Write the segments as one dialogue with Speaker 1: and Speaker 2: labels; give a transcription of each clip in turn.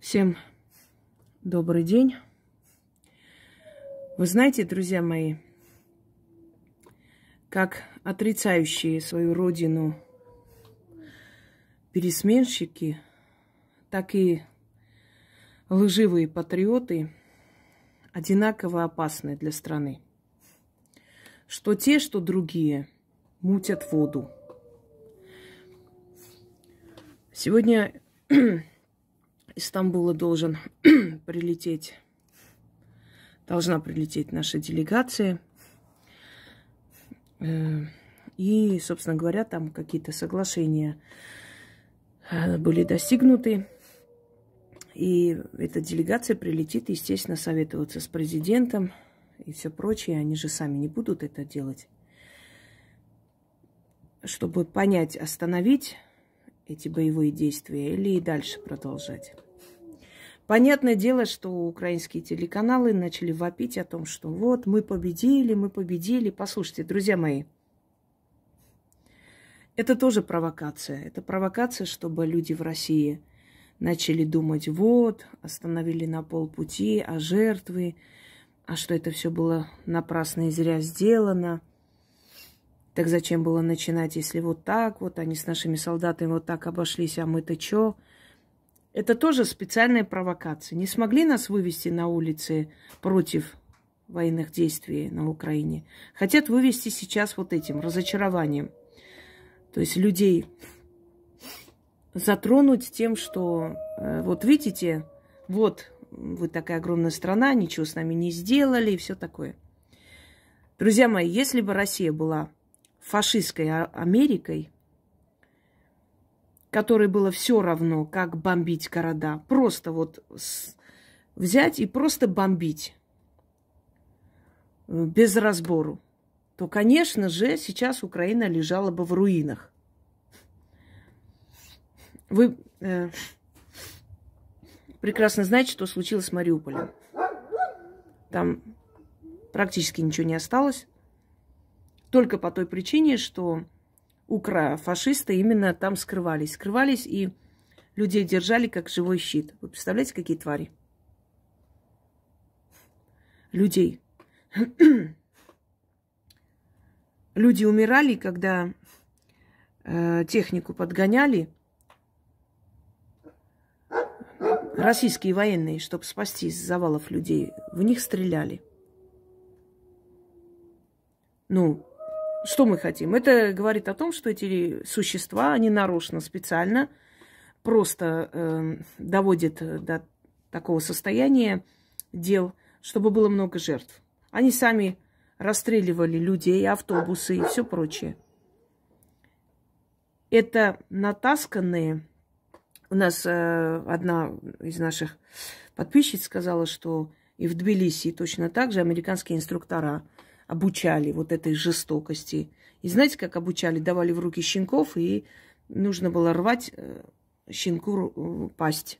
Speaker 1: Всем добрый день. Вы знаете, друзья мои, как отрицающие свою родину пересменщики, так и лживые патриоты одинаково опасны для страны. Что те, что другие мутят воду. Сегодня из Стамбула должен прилететь, должна прилететь наша делегация. Э, и, собственно говоря, там какие-то соглашения э, были достигнуты. И эта делегация прилетит, естественно, советоваться с президентом и все прочее. Они же сами не будут это делать. Чтобы понять, остановить эти боевые действия или и дальше продолжать. Понятное дело, что украинские телеканалы начали вопить о том, что вот мы победили, мы победили. Послушайте, друзья мои, это тоже провокация. Это провокация, чтобы люди в России начали думать, вот, остановили на полпути, а жертвы, а что это все было напрасно и зря сделано – так зачем было начинать, если вот так вот, они с нашими солдатами вот так обошлись, а мы-то чё? Это тоже специальная провокация. Не смогли нас вывести на улицы против военных действий на Украине. Хотят вывести сейчас вот этим разочарованием. То есть людей затронуть тем, что э, вот видите, вот вы такая огромная страна, ничего с нами не сделали и все такое. Друзья мои, если бы Россия была фашистской а-, Америкой, которой было все равно, как бомбить города. Просто вот взять и просто бомбить э, без разбору, то, конечно же, сейчас Украина лежала бы в руинах. Вы э, прекрасно знаете, что случилось с Мариуполем. Там практически ничего не осталось. Только по той причине, что фашисты именно там скрывались. Скрывались и людей держали как живой щит. Вы представляете, какие твари? Людей. Люди умирали, когда э, технику подгоняли. Российские военные, чтобы спасти из завалов людей, в них стреляли. Ну, что мы хотим? Это говорит о том, что эти существа, они нарочно, специально, просто эм, э, доводят до такого состояния дел, чтобы было много жертв. Они сами расстреливали людей, автобусы и все прочее. Это натасканные. У нас э, одна из наших подписчиц сказала, что и в Тбилиси точно так же американские инструктора – обучали вот этой жестокости. И знаете, как обучали? Давали в руки щенков, и нужно было рвать э, щенку э, пасть.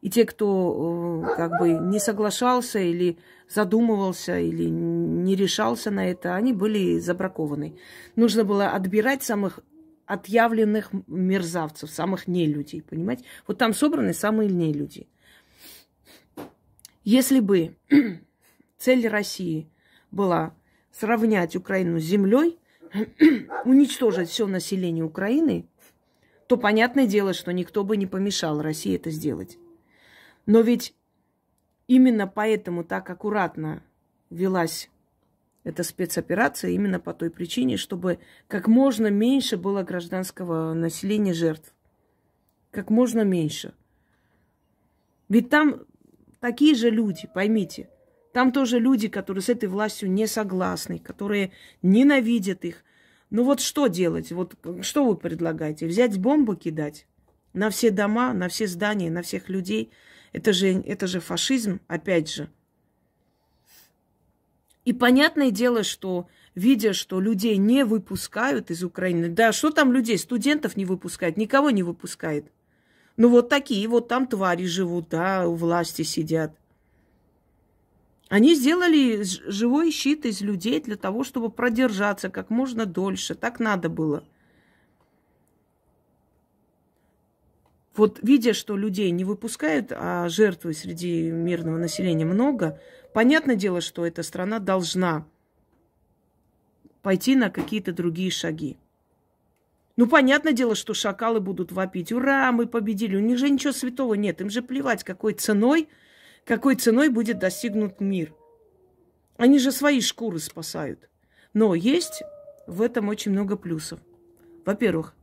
Speaker 1: И те, кто э, как бы не соглашался или задумывался, или не решался на это, они были забракованы. Нужно было отбирать самых отъявленных мерзавцев, самых нелюдей, понимаете? Вот там собраны самые нелюди. Если бы цель России была сравнять Украину с землей, уничтожить все население Украины, то понятное дело, что никто бы не помешал России это сделать. Но ведь именно поэтому так аккуратно велась эта спецоперация, именно по той причине, чтобы как можно меньше было гражданского населения жертв. Как можно меньше. Ведь там такие же люди, поймите – там тоже люди, которые с этой властью не согласны, которые ненавидят их. Ну вот что делать? Вот что вы предлагаете? Взять бомбу кидать на все дома, на все здания, на всех людей? Это же, это же фашизм, опять же. И понятное дело, что видя, что людей не выпускают из Украины, да что там людей, студентов не выпускают, никого не выпускает. Ну вот такие вот там твари живут, да, у власти сидят. Они сделали живой щит из людей для того, чтобы продержаться как можно дольше. Так надо было. Вот видя, что людей не выпускают, а жертвы среди мирного населения много, понятное дело, что эта страна должна пойти на какие-то другие шаги. Ну, понятное дело, что шакалы будут вопить. Ура, мы победили. У них же ничего святого нет. Им же плевать, какой ценой какой ценой будет достигнут мир. Они же свои шкуры спасают. Но есть в этом очень много плюсов. Во-первых,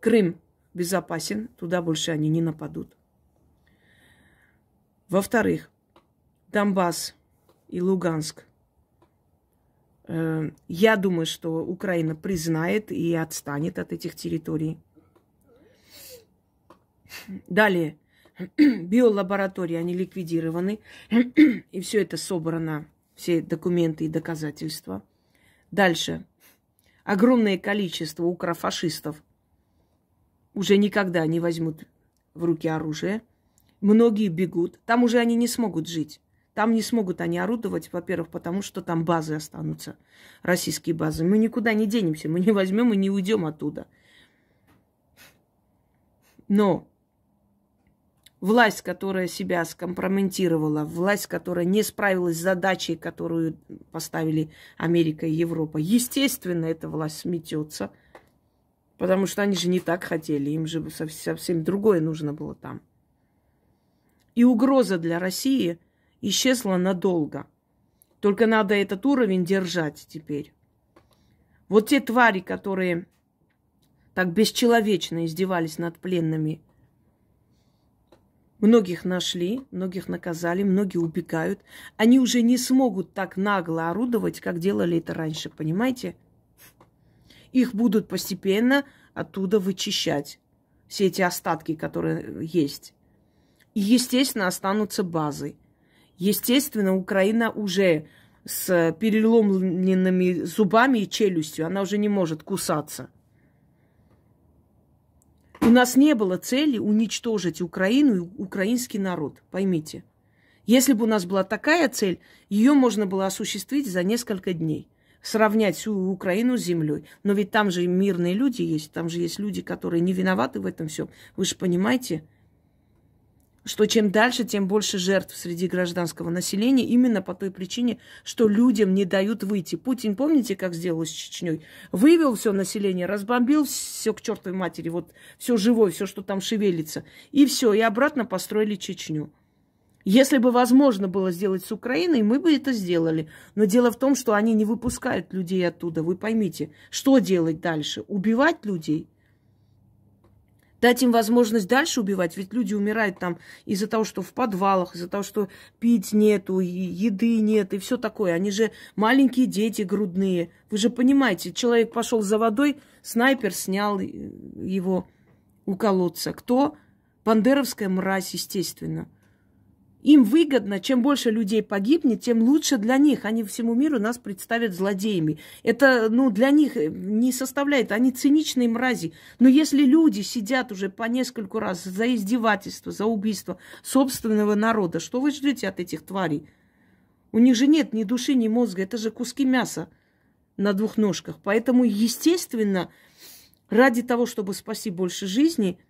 Speaker 1: Крым безопасен, туда больше они не нападут. Во-вторых, Донбасс и Луганск. Э, я думаю, что Украина признает и отстанет от этих территорий. Далее, биолаборатории, они ликвидированы, и все это собрано, все документы и доказательства. Дальше. Огромное количество укрофашистов уже никогда не возьмут в руки оружие. Многие бегут. Там уже они не смогут жить. Там не смогут они орудовать, во-первых, потому что там базы останутся, российские базы. Мы никуда не денемся, мы не возьмем и не уйдем оттуда. Но власть, которая себя скомпрометировала, власть, которая не справилась с задачей, которую поставили Америка и Европа. Естественно, эта власть сметется, потому что они же не так хотели, им же совсем другое нужно было там. И угроза для России исчезла надолго. Только надо этот уровень держать теперь. Вот те твари, которые так бесчеловечно издевались над пленными – Многих нашли, многих наказали, многие убегают. Они уже не смогут так нагло орудовать, как делали это раньше, понимаете? Их будут постепенно оттуда вычищать, все эти остатки, которые есть. И, естественно, останутся базы. Естественно, Украина уже с переломленными зубами и челюстью, она уже не может кусаться. У нас не было цели уничтожить Украину и украинский народ, поймите. Если бы у нас была такая цель, ее можно было осуществить за несколько дней. Сравнять всю Украину с землей. Но ведь там же мирные люди есть, там же есть люди, которые не виноваты в этом всем. Вы же понимаете, что чем дальше, тем больше жертв среди гражданского населения, именно по той причине, что людям не дают выйти. Путин, помните, как сделал с Чечней? Вывел все население, разбомбил все к чертовой матери, вот все живое, все, что там шевелится. И все, и обратно построили Чечню. Если бы возможно было сделать с Украиной, мы бы это сделали. Но дело в том, что они не выпускают людей оттуда. Вы поймите, что делать дальше? Убивать людей? Дать им возможность дальше убивать, ведь люди умирают там из-за того, что в подвалах, из-за того, что пить нету, и еды нет, и все такое. Они же маленькие дети грудные. Вы же понимаете, человек пошел за водой, снайпер снял э, его у колодца. Кто? Бандеровская мразь, естественно. Им выгодно, чем больше людей погибнет, тем лучше для них. Они всему миру нас представят злодеями. Это, ну, для них э, не составляет. Они циничные мрази. Но если люди сидят уже по нескольку раз за издевательство, за убийство собственного народа, что вы ждете от этих тварей? У них же нет ни души, ни мозга. Это же куски мяса на двух ножках. Поэтому, естественно, ради того, чтобы спасти больше жизни –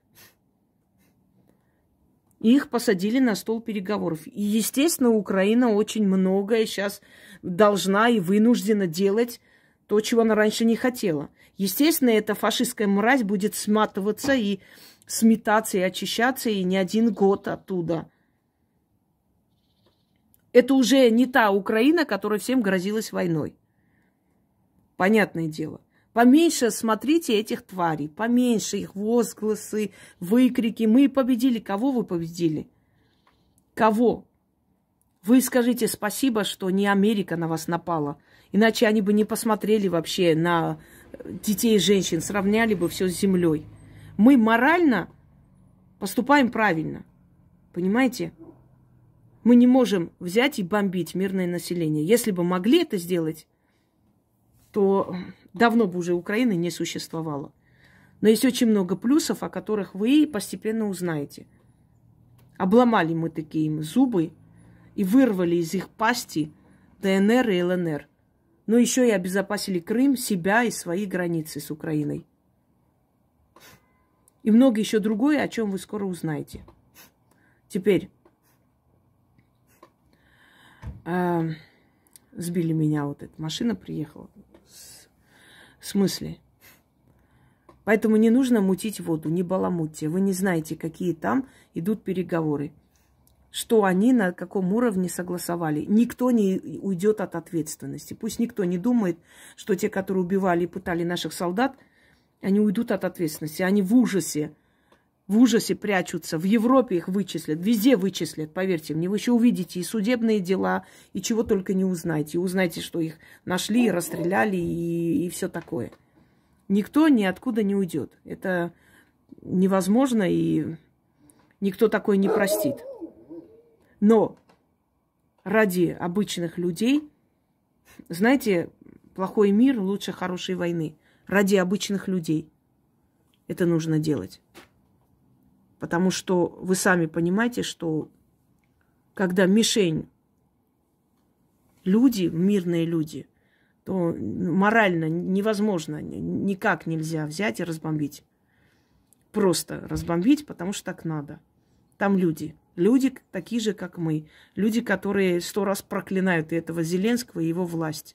Speaker 1: их посадили на стол переговоров. И, естественно, Украина очень многое сейчас должна и вынуждена делать то, чего она раньше не хотела. Естественно, эта фашистская мразь будет сматываться и сметаться, и очищаться, и не один год оттуда. Это уже не та Украина, которая всем грозилась войной. Понятное дело – Поменьше смотрите этих тварей, поменьше их возгласы, выкрики. Мы победили. Кого вы победили? Кого? Вы скажите спасибо, что не Америка на вас напала. Иначе они бы не посмотрели вообще на э, детей и женщин, сравняли бы все с землей. Мы морально поступаем правильно. Понимаете? Мы не можем взять и бомбить мирное население. Если бы могли это сделать, то давно бы уже Украины не существовало. Но есть очень много плюсов, о которых вы постепенно узнаете. Обломали мы такие им зубы и вырвали из их пасти ДНР и ЛНР. Но еще и обезопасили Крым, себя и свои границы с Украиной. И много еще другое, о чем вы скоро узнаете. Теперь э, сбили меня вот эта машина приехала. В смысле? Поэтому не нужно мутить воду, не баламутьте. Вы не знаете, какие там идут переговоры. Что они на каком уровне согласовали. Никто не уйдет от ответственности. Пусть никто не думает, что те, которые убивали и пытали наших солдат, они уйдут от ответственности. Они в ужасе в ужасе прячутся, в Европе их вычислят, везде вычислят, поверьте мне. Вы еще увидите и судебные дела, и чего только не узнаете. узнаете, что их нашли, расстреляли и, и все такое. Никто ниоткуда не уйдет. Это невозможно, и никто такое не простит. Но ради обычных людей, знаете, плохой мир лучше хорошей войны. Ради обычных людей это нужно делать. Потому что вы сами понимаете, что когда мишень люди, мирные люди, то ну, морально невозможно, никак нельзя взять и разбомбить. Просто разбомбить, потому что так надо. Там люди. Люди такие же, как мы. Люди, которые сто раз проклинают и этого Зеленского и его власть.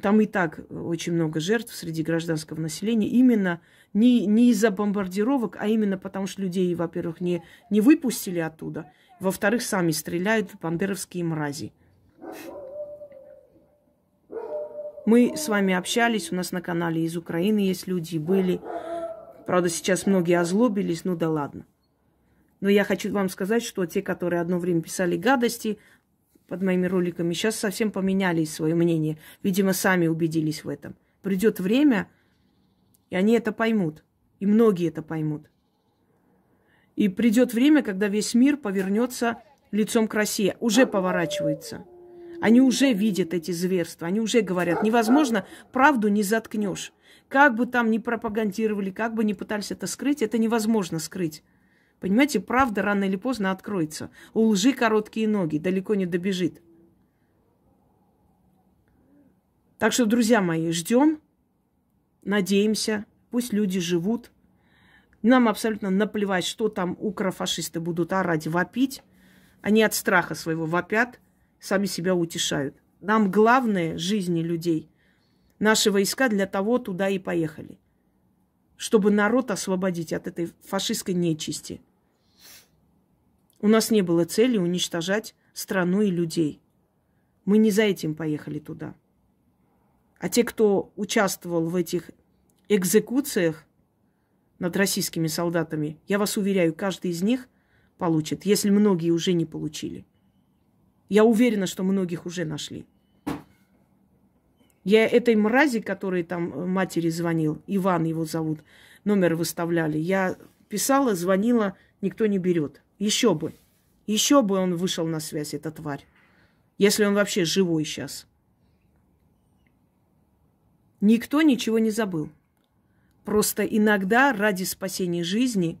Speaker 1: Там и так очень много жертв среди гражданского населения. Именно не, не из-за бомбардировок, а именно потому, что людей, во-первых, не, не выпустили оттуда. Во-вторых, сами стреляют пандеровские мрази. Мы с вами общались, у нас на канале из Украины есть люди, были. Правда, сейчас многие озлобились, ну да ладно. Но я хочу вам сказать, что те, которые одно время писали гадости, под моими роликами, сейчас совсем поменяли свое мнение. Видимо, сами убедились в этом. Придет время, и они это поймут. И многие это поймут. И придет время, когда весь мир повернется лицом к России. Уже поворачивается. Они уже видят эти зверства, они уже говорят, невозможно, правду не заткнешь. Как бы там ни пропагандировали, как бы ни пытались это скрыть, это невозможно скрыть. Понимаете, правда рано или поздно откроется. У лжи короткие ноги, далеко не добежит. Так что, друзья мои, ждем, надеемся, пусть люди живут. Нам абсолютно наплевать, что там укрофашисты будут орать, вопить. Они от страха своего вопят, сами себя утешают. Нам главное – жизни людей. Наши войска для того туда и поехали чтобы народ освободить от этой фашистской нечисти. У нас не было цели уничтожать страну и людей. Мы не за этим поехали туда. А те, кто участвовал в этих экзекуциях над российскими солдатами, я вас уверяю, каждый из них получит, если многие уже не получили. Я уверена, что многих уже нашли. Я этой мрази, который там э, матери звонил, Иван его зовут, номер выставляли, я писала, звонила, никто не берет. Еще бы. Еще бы он вышел на связь, эта тварь. Если он вообще живой сейчас. Никто ничего не забыл. Просто иногда ради спасения жизни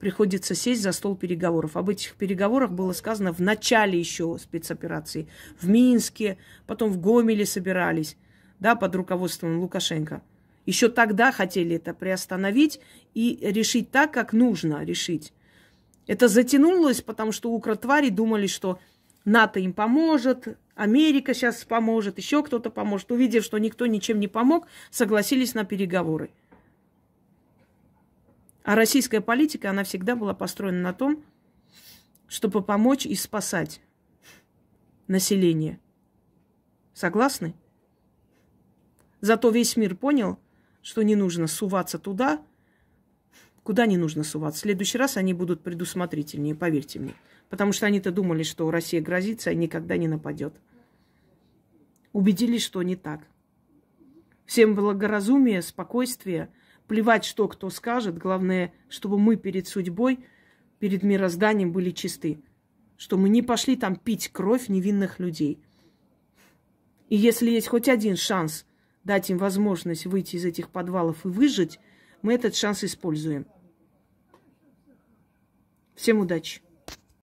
Speaker 1: приходится сесть за стол переговоров. Об этих переговорах было сказано в начале еще спецоперации. В Минске, потом в Гомеле собирались да, под руководством Лукашенко. Еще тогда хотели это приостановить и решить так, как нужно решить. Это затянулось, потому что укротвари думали, что НАТО им поможет, Америка сейчас поможет, еще кто-то поможет. Увидев, что никто ничем не помог, согласились на переговоры. А российская политика, она всегда была построена на том, чтобы помочь и спасать население. Согласны? Зато весь мир понял, что не нужно суваться туда, куда не нужно суваться. В следующий раз они будут предусмотрительнее, поверьте мне. Потому что они-то думали, что Россия грозится и никогда не нападет. Убедились, что не так. Всем благоразумие, спокойствие. Плевать, что кто скажет. Главное, чтобы мы перед судьбой, перед мирозданием были чисты. Что мы не пошли там пить кровь невинных людей. И если есть хоть один шанс – дать им возможность выйти из этих подвалов и выжить, мы этот шанс используем. Всем удачи!